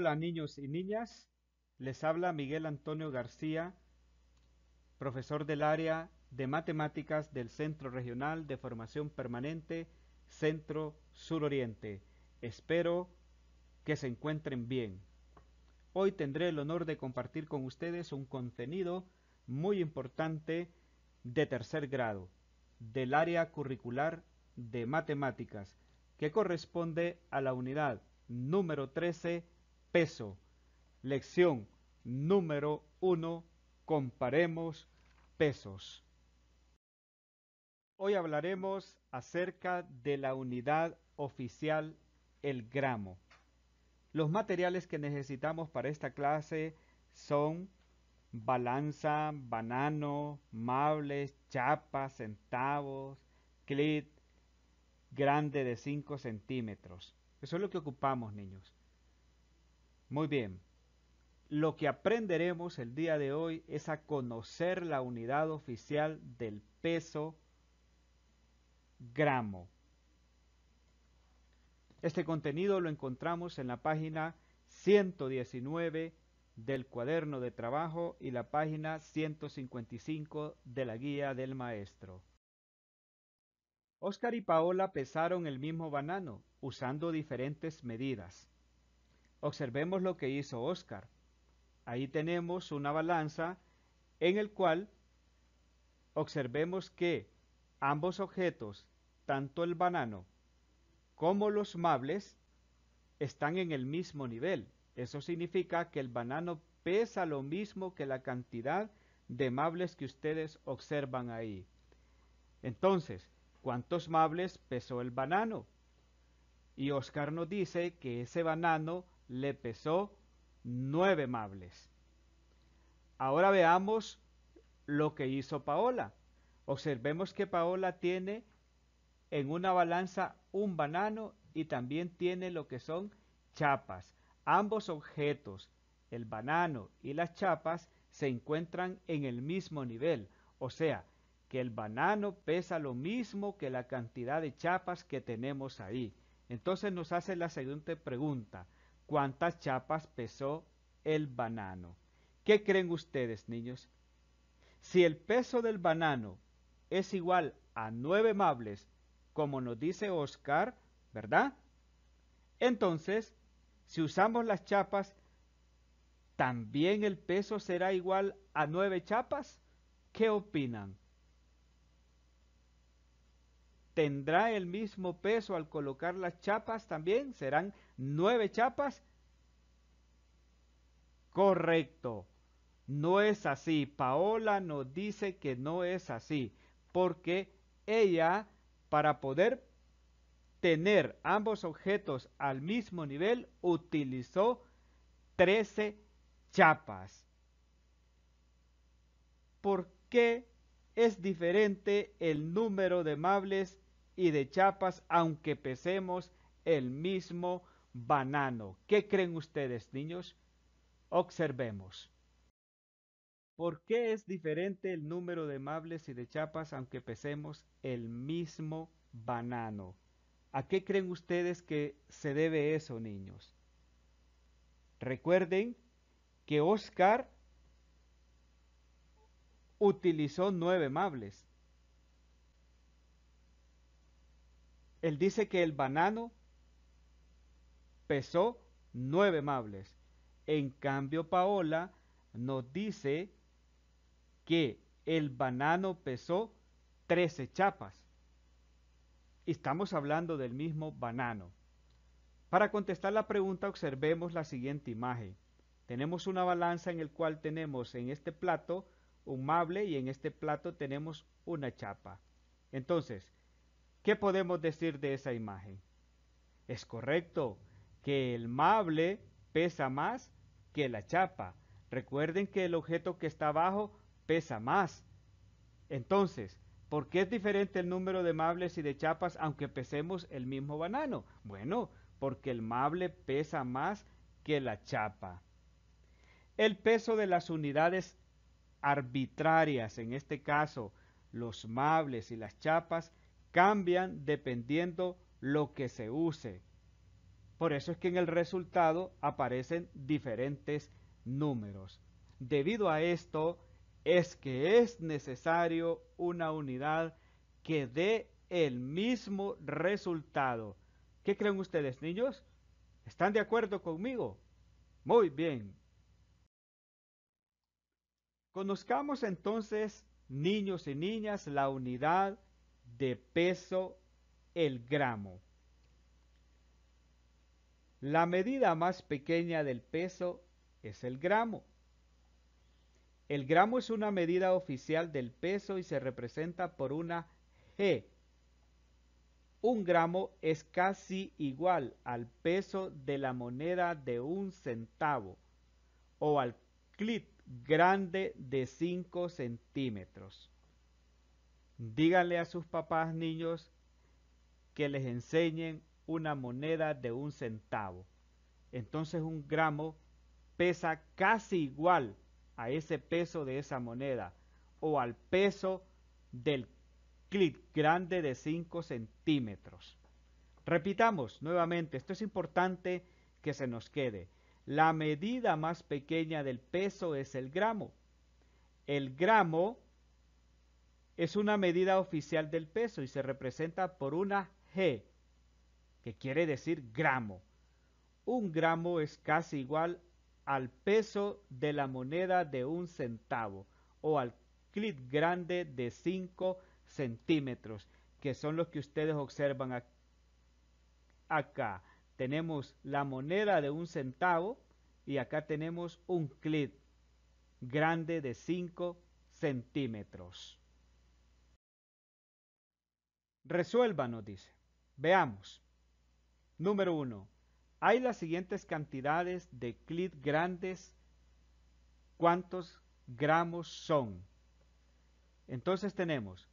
Hola niños y niñas, les habla Miguel Antonio García, profesor del área de matemáticas del Centro Regional de Formación Permanente Centro Sur Oriente. Espero que se encuentren bien. Hoy tendré el honor de compartir con ustedes un contenido muy importante de tercer grado, del área curricular de matemáticas, que corresponde a la unidad número 13 peso. Lección número 1. Comparemos pesos. Hoy hablaremos acerca de la unidad oficial, el gramo. Los materiales que necesitamos para esta clase son balanza, banano, mables, chapas, centavos, clit, grande de 5 centímetros. Eso es lo que ocupamos, niños. Muy bien. Lo que aprenderemos el día de hoy es a conocer la unidad oficial del peso gramo. Este contenido lo encontramos en la página 119 del cuaderno de trabajo y la página 155 de la guía del maestro. Oscar y Paola pesaron el mismo banano usando diferentes medidas. Observemos lo que hizo Oscar. Ahí tenemos una balanza en el cual observemos que ambos objetos, tanto el banano como los mables, están en el mismo nivel. Eso significa que el banano pesa lo mismo que la cantidad de mables que ustedes observan ahí. Entonces, ¿cuántos mables pesó el banano? Y Oscar nos dice que ese banano le pesó nueve mables. Ahora veamos lo que hizo Paola. Observemos que Paola tiene en una balanza un banano y también tiene lo que son chapas. Ambos objetos, el banano y las chapas, se encuentran en el mismo nivel, o sea, que el banano pesa lo mismo que la cantidad de chapas que tenemos ahí. Entonces nos hace la siguiente pregunta cuántas chapas pesó el banano. ¿Qué creen ustedes, niños? Si el peso del banano es igual a nueve mables, como nos dice Oscar, ¿verdad? Entonces, si usamos las chapas, ¿también el peso será igual a nueve chapas? ¿Qué opinan? ¿Tendrá el mismo peso al colocar las chapas también? ¿Serán nueve chapas. Correcto. No es así. Paola nos dice que no es así. Porque ella, para poder tener ambos objetos al mismo nivel, utilizó trece chapas. ¿Por qué es diferente el número de mables y de chapas aunque pesemos el mismo banano. ¿Qué creen ustedes, niños? Observemos. ¿Por qué es diferente el número de mables y de chapas aunque pesemos el mismo banano? ¿A qué creen ustedes que se debe eso, niños? Recuerden que Oscar utilizó nueve mables. Él dice que el banano pesó nueve mables. En cambio, Paola nos dice que el banano pesó 13 chapas. Estamos hablando del mismo banano. Para contestar la pregunta observemos la siguiente imagen. Tenemos una balanza en el cual tenemos en este plato un mable y en este plato tenemos una chapa. Entonces, ¿qué podemos decir de esa imagen? Es correcto, que el mable pesa más que la chapa. Recuerden que el objeto que está abajo pesa más. Entonces, ¿por qué es diferente el número de mables y de chapas aunque pesemos el mismo banano? Bueno, porque el mable pesa más que la chapa. El peso de las unidades arbitrarias, en este caso los mables y las chapas, cambian dependiendo lo que se use. Por eso es que en el resultado aparecen diferentes números. Debido a esto es que es necesario una unidad que dé el mismo resultado. ¿Qué creen ustedes, niños? ¿Están de acuerdo conmigo? Muy bien. Conozcamos entonces, niños y niñas, la unidad de peso, el gramo. La medida más pequeña del peso es el gramo. El gramo es una medida oficial del peso y se representa por una G. Un gramo es casi igual al peso de la moneda de un centavo o al clip grande de 5 centímetros. Díganle a sus papás niños que les enseñen una moneda de un centavo. Entonces un gramo pesa casi igual a ese peso de esa moneda o al peso del clip grande de 5 centímetros. Repitamos nuevamente, esto es importante que se nos quede. La medida más pequeña del peso es el gramo. El gramo es una medida oficial del peso y se representa por una G que quiere decir gramo. Un gramo es casi igual al peso de la moneda de un centavo o al clip grande de 5 centímetros, que son los que ustedes observan acá. Tenemos la moneda de un centavo y acá tenemos un clip grande de 5 centímetros. Resuélvanos, dice. Veamos. Número 1. Hay las siguientes cantidades de clit grandes. ¿Cuántos gramos son? Entonces tenemos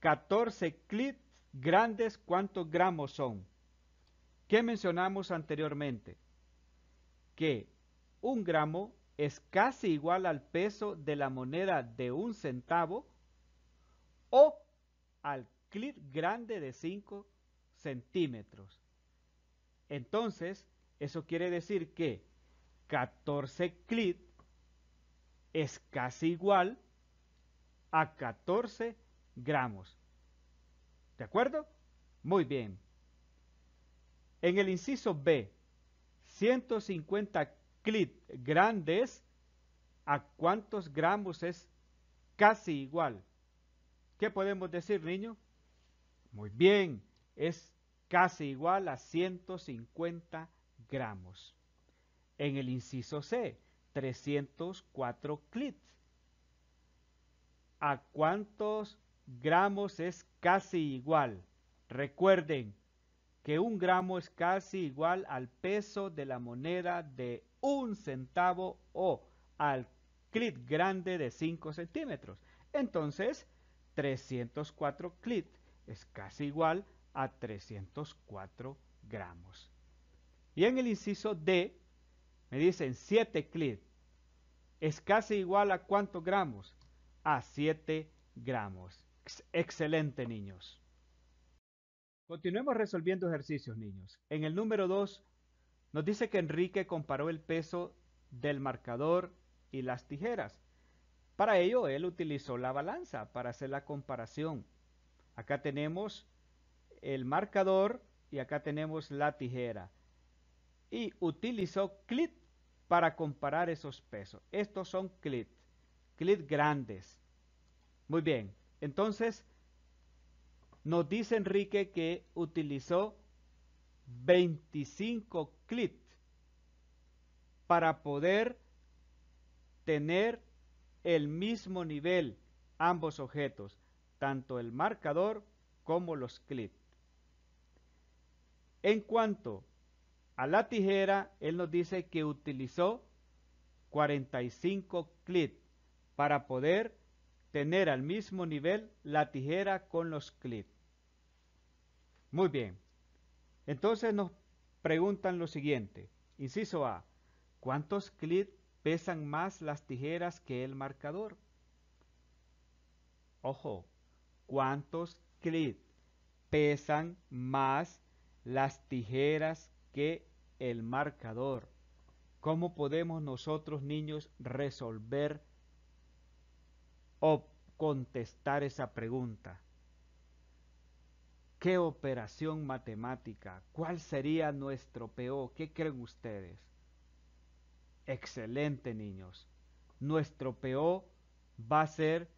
14 clit grandes. ¿Cuántos gramos son? ¿Qué mencionamos anteriormente? Que un gramo es casi igual al peso de la moneda de un centavo o al clit grande de 5 centímetros. Entonces, eso quiere decir que 14 clit es casi igual a 14 gramos. ¿De acuerdo? Muy bien. En el inciso B, 150 clit grandes, ¿a cuántos gramos es casi igual? ¿Qué podemos decir, niño? Muy bien, es casi igual a 150 gramos. En el inciso C, 304 clits. ¿A cuántos gramos es casi igual? Recuerden que un gramo es casi igual al peso de la moneda de un centavo o al clit grande de 5 centímetros. Entonces, 304 clit es casi igual a 304 gramos. Y en el inciso D, me dicen 7 clic. Es casi igual a cuántos gramos? A 7 gramos. excelente, niños. Continuemos resolviendo ejercicios, niños. En el número 2, nos dice que Enrique comparó el peso del marcador y las tijeras. Para ello, él utilizó la balanza para hacer la comparación. Acá tenemos el marcador y acá tenemos la tijera. Y utilizó clit para comparar esos pesos. Estos son clit, clit grandes. Muy bien, entonces nos dice Enrique que utilizó 25 clip para poder tener el mismo nivel ambos objetos, tanto el marcador como los clips. En cuanto a la tijera, él nos dice que utilizó 45 clips para poder tener al mismo nivel la tijera con los clips. Muy bien. Entonces nos preguntan lo siguiente. Inciso A. ¿Cuántos clips pesan más las tijeras que el marcador? Ojo, ¿cuántos clips pesan más las tijeras que el marcador. ¿Cómo podemos nosotros niños resolver o contestar esa pregunta? ¿Qué operación matemática? ¿Cuál sería nuestro PO? ¿Qué creen ustedes? Excelente niños. Nuestro PO va a ser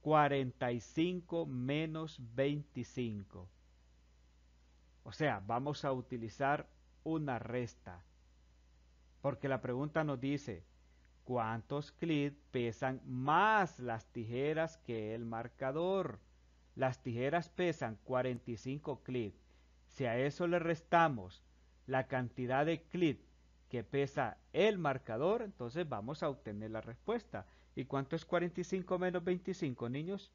45 menos 25. O sea, vamos a utilizar una resta. Porque la pregunta nos dice, ¿cuántos clics pesan más las tijeras que el marcador? Las tijeras pesan 45 clics. Si a eso le restamos la cantidad de clic que pesa el marcador, entonces vamos a obtener la respuesta. ¿Y cuánto es 45 menos 25, niños?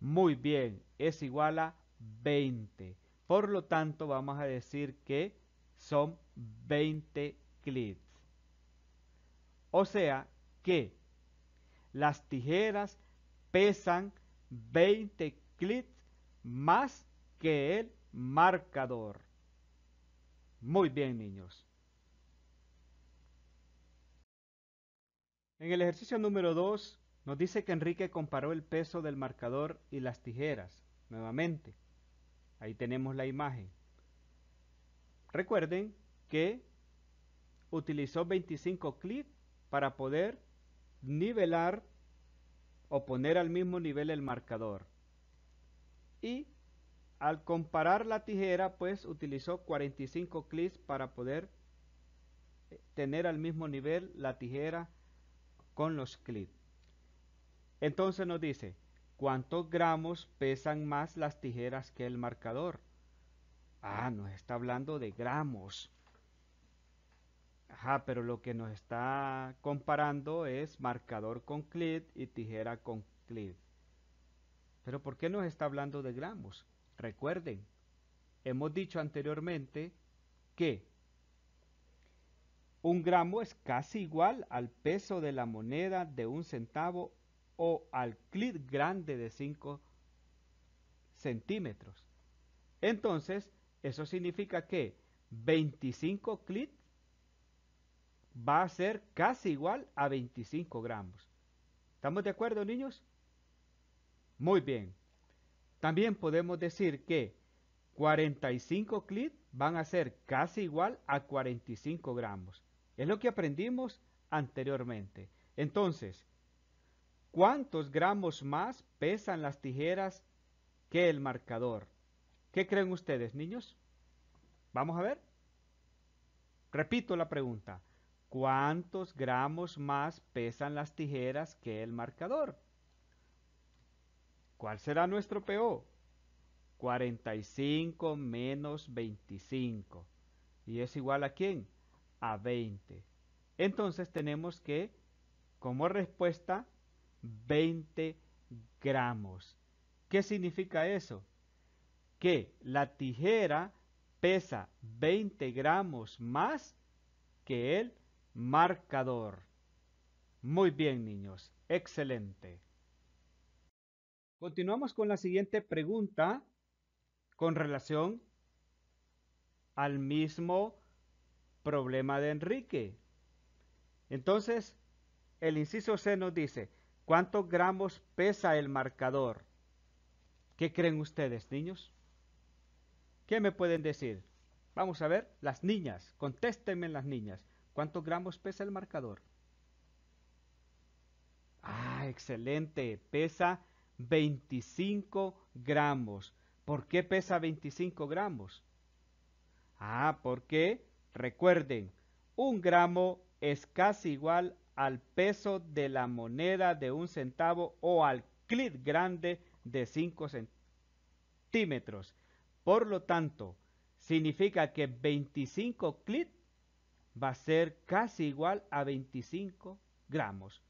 Muy bien, es igual a 20. Por lo tanto, vamos a decir que son 20 clips. O sea que las tijeras pesan 20 clips más que el marcador. Muy bien, niños. En el ejercicio número 2 nos dice que Enrique comparó el peso del marcador y las tijeras, nuevamente. Ahí tenemos la imagen. Recuerden que utilizó 25 clics para poder nivelar o poner al mismo nivel el marcador. Y al comparar la tijera, pues utilizó 45 clics para poder eh, tener al mismo nivel la tijera con los clips. Entonces nos dice, ¿Cuántos gramos pesan más las tijeras que el marcador? Ah, nos está hablando de gramos. Ajá, pero lo que nos está comparando es marcador con clip y tijera con clip. Pero ¿por qué nos está hablando de gramos? Recuerden, hemos dicho anteriormente que un gramo es casi igual al peso de la moneda de un centavo o al clip grande de 5 centímetros. Entonces, eso significa que 25 clit va a ser casi igual a 25 gramos. ¿Estamos de acuerdo, niños? Muy bien. También podemos decir que 45 clit van a ser casi igual a 45 gramos. Es lo que aprendimos anteriormente. Entonces, ¿Cuántos gramos más pesan las tijeras que el marcador? ¿Qué creen ustedes, niños? Vamos a ver. Repito la pregunta. ¿Cuántos gramos más pesan las tijeras que el marcador? ¿Cuál será nuestro PO? 45 menos 25. ¿Y es igual a quién? A 20. Entonces tenemos que, como respuesta, 20 gramos. ¿Qué significa eso? Que la tijera pesa 20 gramos más que el marcador. Muy bien, niños. Excelente. Continuamos con la siguiente pregunta con relación al mismo problema de Enrique. Entonces, el inciso C nos dice, ¿Cuántos gramos pesa el marcador? ¿Qué creen ustedes, niños? ¿Qué me pueden decir? Vamos a ver, las niñas, contéstenme las niñas. ¿Cuántos gramos pesa el marcador? Ah, excelente, pesa 25 gramos. ¿Por qué pesa 25 gramos? Ah, porque, recuerden, un gramo es casi igual a al peso de la moneda de un centavo o al clit grande de 5 centímetros. Por lo tanto, significa que 25 clit va a ser casi igual a 25 gramos.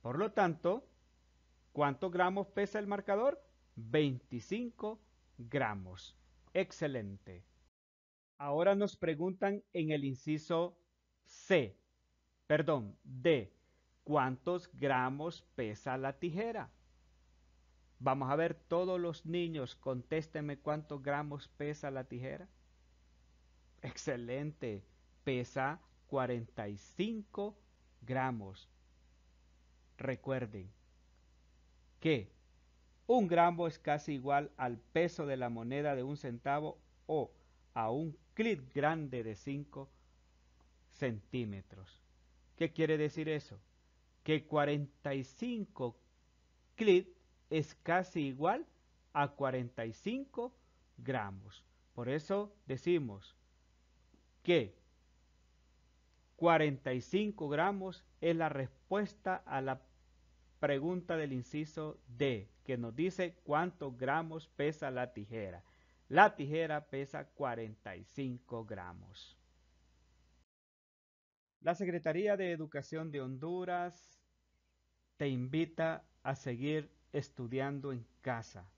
Por lo tanto, ¿cuántos gramos pesa el marcador? 25 gramos. Excelente. Ahora nos preguntan en el inciso C. Perdón, D. ¿Cuántos gramos pesa la tijera? Vamos a ver, todos los niños, contésteme cuántos gramos pesa la tijera. Excelente, pesa 45 gramos. Recuerden que un gramo es casi igual al peso de la moneda de un centavo o a un clip grande de 5 centímetros. ¿Qué quiere decir eso? Que 45 clit es casi igual a 45 gramos. Por eso decimos que 45 gramos es la respuesta a la pregunta del inciso D, que nos dice cuántos gramos pesa la tijera. La tijera pesa 45 gramos. La Secretaría de Educación de Honduras te invita a seguir estudiando en casa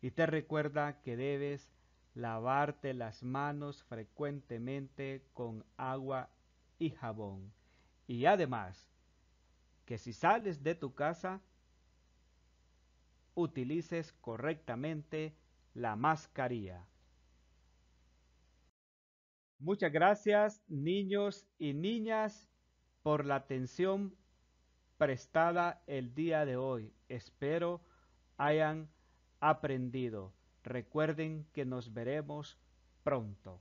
y te recuerda que debes lavarte las manos frecuentemente con agua y jabón. Y además, que si sales de tu casa, utilices correctamente la mascarilla. Muchas gracias, niños y niñas, por la atención prestada el día de hoy. Espero hayan aprendido. Recuerden que nos veremos pronto.